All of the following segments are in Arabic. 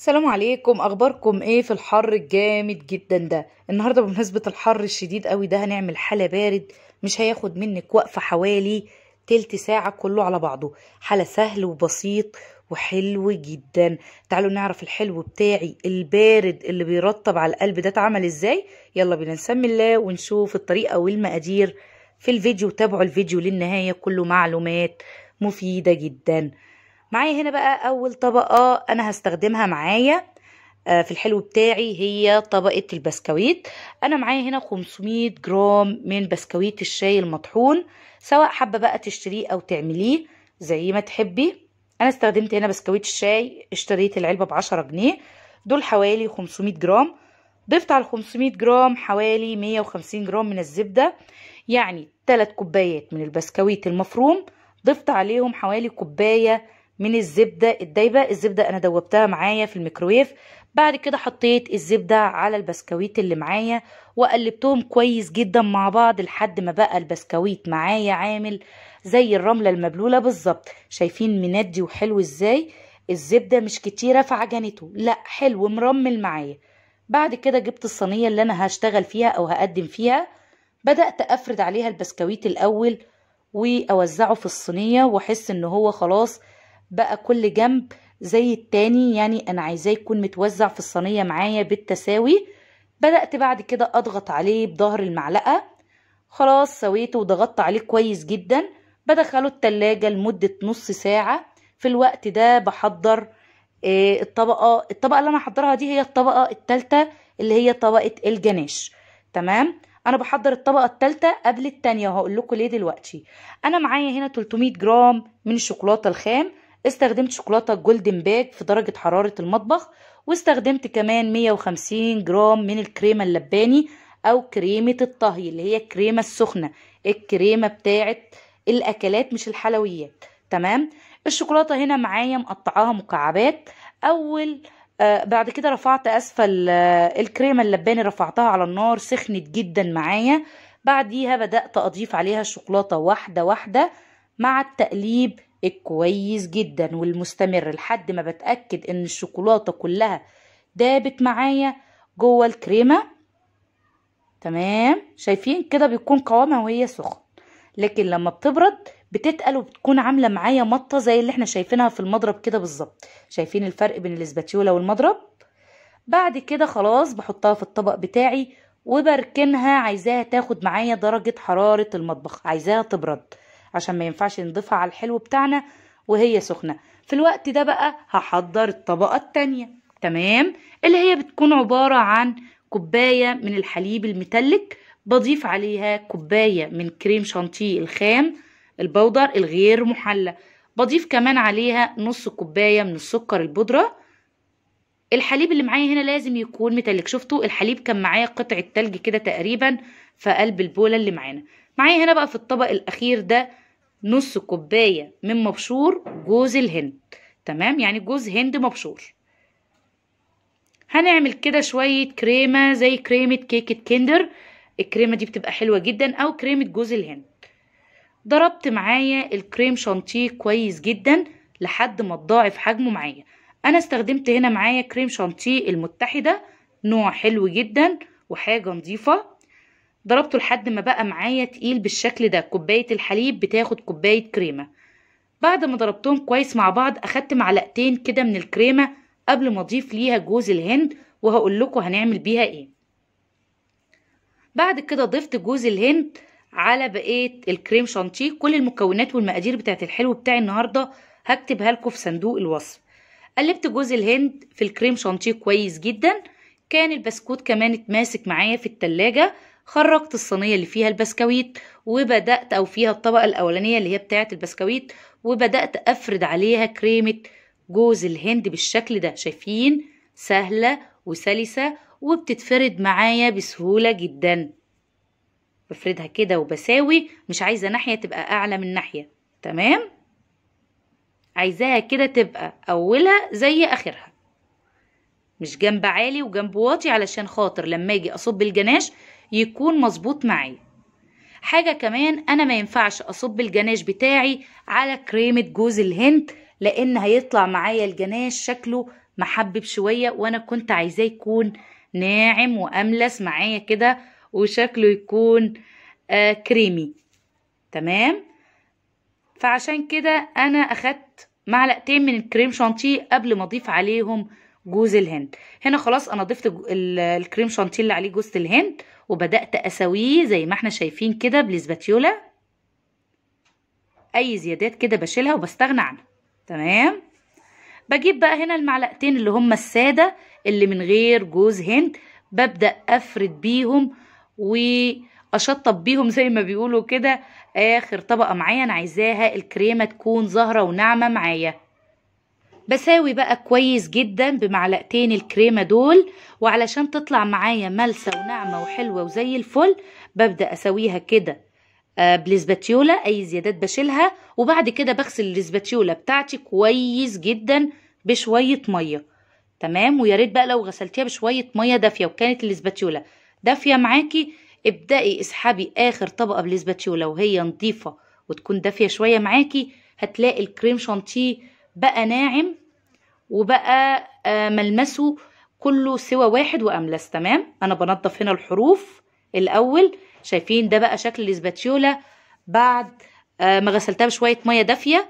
السلام عليكم اخباركم ايه في الحر الجامد جدا ده النهارده بمناسبه الحر الشديد قوي ده هنعمل حلى بارد مش هياخد منك وقفه حوالي تلت ساعه كله على بعضه حلى سهل وبسيط وحلو جدا تعالوا نعرف الحلو بتاعي البارد اللي بيرطب على القلب ده اتعمل ازاي يلا بينا نسمي الله ونشوف الطريقه والمقادير في الفيديو تابعوا الفيديو للنهايه كله معلومات مفيده جدا معايا هنا بقى اول طبقه انا هستخدمها معايا آه، في الحلو بتاعي هي طبقة البسكويت أنا معايا هنا 500 جرام من بسكويت الشاي المطحون سواء حابة بقى تشتريه أو تعمليه زي ما تحبي أنا استخدمت هنا بسكويت الشاي اشتريت العلبة بعشرة جنيه دول حوالي 500 جرام ضفت على 500 جرام حوالي 150 جرام من الزبدة يعني 3 كوبايات من البسكويت المفروم ضفت عليهم حوالي كوباية من الزبدة الدايبة الزبدة أنا دوبتها معايا في الميكرويف بعد كده حطيت الزبدة على البسكويت اللي معايا وقلبتهم كويس جدا مع بعض لحد ما بقى البسكويت معايا عامل زي الرملة المبلولة بالظبط شايفين مندي وحلو ازاي الزبدة مش كتيرة في عجنته لا حلو مرمل معايا بعد كده جبت الصينية اللي أنا هشتغل فيها أو هقدم فيها بدأت أفرد عليها البسكويت الأول وأوزعه في الصينية وأحس إن هو خلاص بقى كل جنب زي التاني يعني انا عايزاه يكون متوزع في الصينية معايا بالتساوي بدأت بعد كده اضغط عليه بظهر المعلقة خلاص سويته وضغطت عليه كويس جدا بدخله التلاجة لمدة نص ساعة في الوقت ده بحضر آه، الطبقة الطبقة اللي انا هحضرها دي هي الطبقة التالتة اللي هي طبقة الجناش تمام انا بحضر الطبقة التالتة قبل التانية وهقول لكم ليه دلوقتي انا معايا هنا 300 جرام من الشوكولاتة الخام استخدمت شوكولاتة جولدن باج في درجة حرارة المطبخ واستخدمت كمان 150 جرام من الكريمة اللباني او كريمة الطهي اللي هي الكريمة السخنة الكريمة بتاعة الاكلات مش الحلويات تمام الشوكولاتة هنا معايا مقطعاها مكعبات اول آه بعد كده رفعت اسفل آه الكريمة اللباني رفعتها على النار سخنت جدا معايا بعديها بدأت اضيف عليها الشوكولاتة واحدة واحدة مع التقليب الكويس جدا والمستمر لحد ما بتأكد ان الشوكولاتة كلها دابت معايا جوه الكريمة تمام شايفين كده بيكون قوامها وهي سخن لكن لما بتبرد بتتقل وبتكون عاملة معايا مطة زي اللي احنا شايفينها في المضرب كده بالظبط شايفين الفرق بين الاسباتيولا والمضرب بعد كده خلاص بحطها في الطبق بتاعي وبركنها عايزاها تاخد معايا درجة حرارة المطبخ عايزاها تبرد عشان ما ينفعش نضيفها على الحلو بتاعنا وهي سخنة في الوقت ده بقى هحضر الطبقة التانية تمام اللي هي بتكون عبارة عن كوباية من الحليب المتلك بضيف عليها كوباية من كريم شانتيه الخام البودر الغير محلى بضيف كمان عليها نص كوباية من السكر البودرة الحليب اللي معايا هنا لازم يكون متلك شفتوا الحليب كان معايا قطعة تلج كده تقريبا في قلب البولة اللي معانا معايا هنا بقى في الطبق الاخير ده نص كوبايه من مبشور جوز الهند تمام يعني جوز هند مبشور هنعمل كده شويه كريمه زي كريمه كيكه كيندر الكريمه دي بتبقى حلوه جدا او كريمه جوز الهند ضربت معايا الكريم شانتيه كويس جدا لحد ما تضاعف حجمه معايا انا استخدمت هنا معايا كريم شانتيه المتحده نوع حلو جدا وحاجه نظيفه ضربته لحد ما بقى معايا تقيل بالشكل ده كوباية الحليب بتاخد كوباية كريمة بعد ما ضربتهم كويس مع بعض أخدت معلقتين كده من الكريمة قبل ما أضيف ليها جوز الهند وهقول لكم هنعمل بيها إيه بعد كده ضفت جوز الهند على بقية الكريم شانتيه كل المكونات والمقادير بتاعت الحلو بتاعي النهاردة هكتبها لكم في صندوق الوصف قلبت جوز الهند في الكريم شانتيه كويس جدا كان البسكوت كمان اتماسك معايا في التلاجة خرجت الصينيه اللي فيها البسكويت وبدات او فيها الطبقه الاولانيه اللي هي بتاعه البسكويت وبدات افرد عليها كريمه جوز الهند بالشكل ده شايفين سهله وسلسه وبتتفرد معايا بسهوله جدا بفردها كده وبساوي مش عايزه ناحيه تبقى اعلى من ناحيه تمام عايزاها كده تبقى اولها زي اخرها مش جنب عالي وجنب واطي علشان خاطر لما اجي اصب الجناش يكون مظبوط معي حاجة كمان أنا ما ينفعش أصب الجناش بتاعي على كريمة جوز الهند لأن هيطلع معايا الجناش شكله محبب شوية وأنا كنت عايزاه يكون ناعم وأملس معايا كده وشكله يكون آه كريمي تمام فعشان كده أنا أخدت معلقتين من الكريم شانتيه قبل ما أضيف عليهم جوز الهند هنا خلاص انا ضفت الكريم شانتيه اللي عليه جوز الهند وبدات اسويه زي ما احنا شايفين كده بالاسباتيولا اي زيادات كده بشيلها وبستغنى عنها تمام بجيب بقى هنا المعلقتين اللي هم الساده اللي من غير جوز هند ببدا افرد بيهم واشطب بيهم زي ما بيقولوا كده اخر طبقه معايا انا عايزاها الكريمه تكون ظاهره وناعمه معايا بساوي بقى كويس جدا بمعلقتين الكريمة دول وعلشان تطلع معايا ملسة وناعمة وحلوة وزي الفل ببدأ أسويها كده آه، بالسباتيولا اي زيادات بشيلها وبعد كده بغسل الاسباتيولا بتاعتي كويس جدا بشوية مية تمام ويا ريت بقى لو غسلتيها بشوية مية دافية وكانت الاسباتيولا دافية معاكي ابدأي اسحبي اخر طبقة بالاسباتيولا وهي نظيفة وتكون دافية شوية معاكي هتلاقي الكريم شانتيه بقى ناعم وبقى آه، ملمسه كله سوى واحد وأملس تمام أنا بنضف هنا الحروف الأول شايفين ده بقى شكل الاسباتيولا بعد آه، ما غسلتها بشوية مية دافية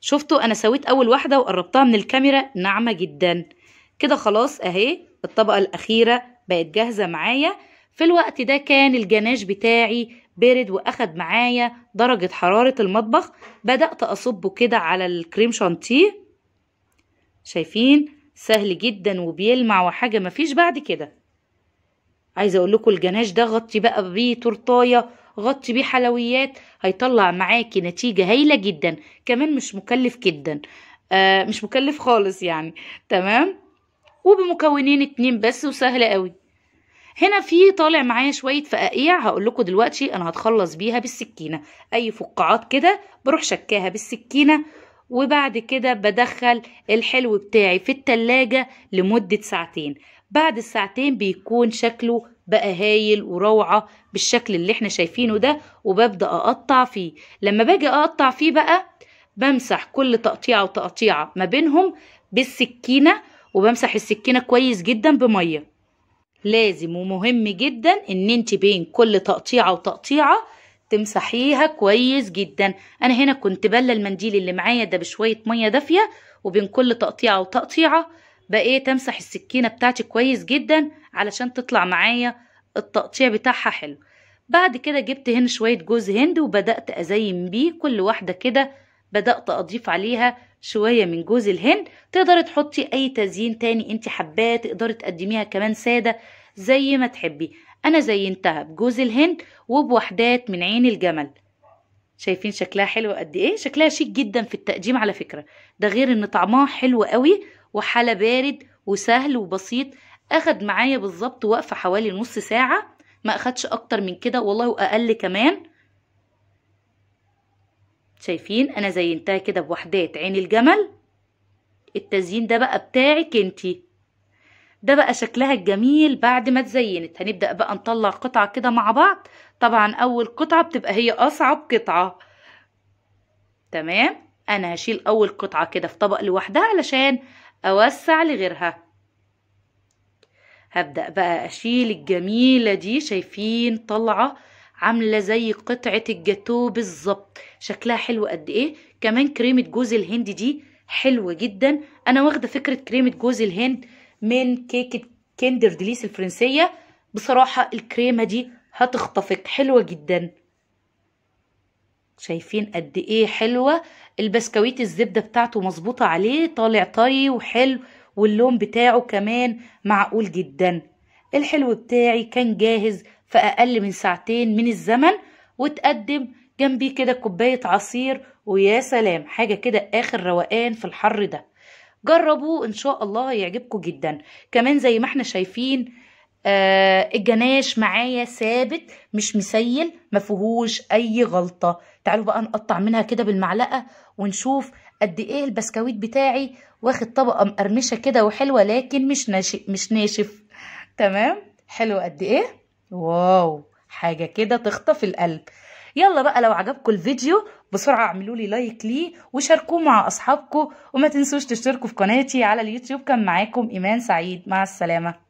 شفتوا أنا سويت أول واحدة وقربتها من الكاميرا ناعمة جدا كده خلاص أهي الطبقة الأخيرة بقت جاهزة معايا في الوقت ده كان الجناش بتاعي برد واخد معايا درجة حرارة المطبخ بدأت أصبه كده على الكريم شانتيه شايفين سهل جدا وبيلمع وحاجة مفيش بعد كده عايزة اقول لكم الجناش ده غطي بقى بيه تورتاية غطي بيه حلويات هيطلع معاكي نتيجة هايلة جدا كمان مش مكلف جدا آه مش مكلف خالص يعني تمام وبمكونين اتنين بس وسهل قوي هنا في طالع معايا شويه فقاقيع هقول لكم دلوقتي انا هتخلص بيها بالسكينه اي فقاعات كده بروح شكاها بالسكينه وبعد كده بدخل الحلو بتاعي في التلاجة لمدة ساعتين بعد الساعتين بيكون شكله بقى هايل وروعة بالشكل اللي احنا شايفينه ده وببدأ أقطع فيه لما باجي أقطع فيه بقى بمسح كل تقطيعة وتقطيعة ما بينهم بالسكينة وبمسح السكينة كويس جدا بمية لازم ومهم جدا ان انت بين كل تقطيعة وتقطيعة تمسحيها كويس جدا انا هنا كنت بله المنديل اللي معايا ده بشويه ميه دافيه وبين كل تقطيعه وتقطيعه بقيت امسح السكينه بتاعتي كويس جدا علشان تطلع معايا التقطيع بتاعها حلو بعد كده جبت هنا شويه جوز هند وبدات ازين بيه كل واحده كده بدات اضيف عليها شويه من جوز الهند تقدري تحطي اي تزيين تاني انت حباه تقدري تقدميها كمان ساده زي ما تحبي أنا زينتها بجوز الهند وبوحدات من عين الجمل شايفين شكلها حلو قد إيه شكلها شيك جدا في التقديم على فكرة ده غير إن طعمها حلو قوي وحلا بارد وسهل وبسيط أخد معايا بالظبط وقفة حوالي نص ساعة ما أخدش أكتر من كده والله وأقل كمان شايفين أنا زينتها كده بوحدات عين الجمل التزيين ده بقى بتاعك انتي ده بقى شكلها الجميل بعد ما اتزينت هنبدأ بقى نطلع قطعة كده مع بعض طبعا أول قطعة بتبقى هي أصعب قطعة تمام أنا هشيل أول قطعة كده في طبق لوحدها علشان أوسع لغيرها هبدأ بقى أشيل الجميلة دي شايفين طلعة عاملة زي قطعة الجاتو بالظبط شكلها حلو قد إيه كمان كريمة جوز الهند دي حلوة جدا أنا واخدة فكرة كريمة جوز الهند من كيكه كندر ديليس الفرنسيه بصراحه الكريمه دي هتخطفك حلوه جدا شايفين قد ايه حلوه البسكويت الزبده بتاعته مظبوطه عليه طالع طي وحلو واللون بتاعه كمان معقول جدا الحلو بتاعي كان جاهز في اقل من ساعتين من الزمن وتقدم جنبيه كده كوبايه عصير ويا سلام حاجه كده اخر روقان في الحر ده جربوا ان شاء الله هيعجبكم جدا كمان زي ما احنا شايفين آه الجناش معايا ثابت مش مسيل ما فيهوش اي غلطه تعالوا بقى نقطع منها كده بالمعلقه ونشوف قد ايه البسكويت بتاعي واخد طبقه مقرمشه كده وحلوه لكن مش ناشف مش ناشف تمام حلو قد ايه واو حاجه كده تخطف القلب يلا بقى لو عجبكم الفيديو بسرعه اعملوا لي لايك ليه وشاركوه مع اصحابكم وما تنسوش تشتركوا في قناتي على اليوتيوب كان معاكم ايمان سعيد مع السلامه